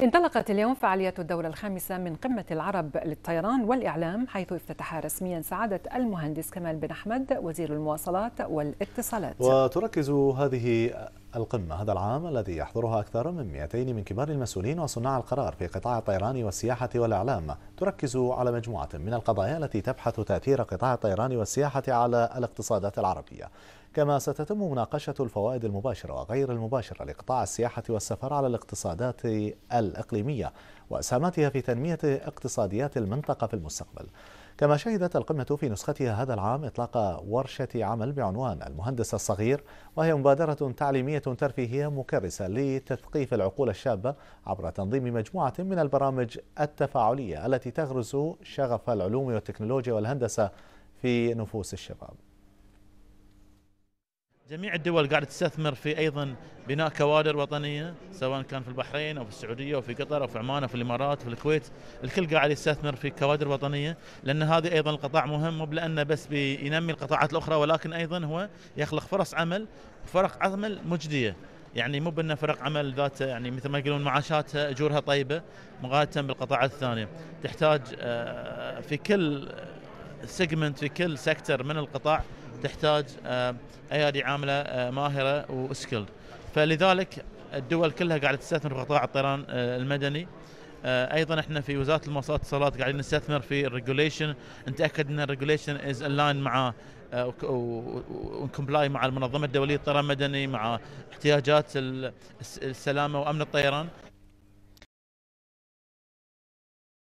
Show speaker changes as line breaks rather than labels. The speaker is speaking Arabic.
انطلقت اليوم فعاليات الدورة الخامسة من قمة العرب للطيران والإعلام حيث افتتح رسميا سعادة المهندس كمال بن أحمد وزير المواصلات والاتصالات
وتركز هذه القمة هذا العام الذي يحضرها أكثر من 200 من كبار المسؤولين وصناع القرار في قطاع الطيران والسياحة والإعلام تركز على مجموعة من القضايا التي تبحث تأثير قطاع الطيران والسياحة على الاقتصادات العربية كما ستتم مناقشة الفوائد المباشرة وغير المباشرة لقطاع السياحة والسفر على الاقتصادات الإقليمية وأسهاماتها في تنمية اقتصاديات المنطقة في المستقبل كما شهدت القمة في نسختها هذا العام إطلاق ورشة عمل بعنوان المهندس الصغير وهي مبادرة تعليمية ترفيهية مكرسة لتثقيف العقول الشابة عبر تنظيم مجموعة من البرامج التفاعلية التي تغرس شغف العلوم والتكنولوجيا والهندسة في نفوس
الشباب جميع الدول قاعدة تستثمر في أيضا بناء كوادر وطنية سواء كان في البحرين أو في السعودية أو في قطر أو في عمان أو في الإمارات أو في الكويت الكل قاعد يستثمر في كوادر وطنية لأن هذه أيضا القطاع مهم مو لأنه بس بينمي القطاعات الأخرى ولكن أيضا هو يخلق فرص عمل فرق عمل مجدية يعني مو بأن فرق عمل ذات يعني مثل ما يقولون معاشاتها أجورها طيبة مقارنة بالقطاعات الثانية تحتاج آه، في كل سيجمنت في كل سيكتر من القطاع تحتاج آه، ايادي عامله آه، ماهره وسكيلد فلذلك الدول كلها قاعده تستثمر في قطاع الطيران آه، المدني ايضا احنا في وزاره المواصلات والاتصالات قاعدين نستثمر في الريجوليشن نتاكد ان الريجوليشن از الاين مع وكمبلاي مع المنظمه الدوليه للطيران المدني مع احتياجات السلامه وامن الطيران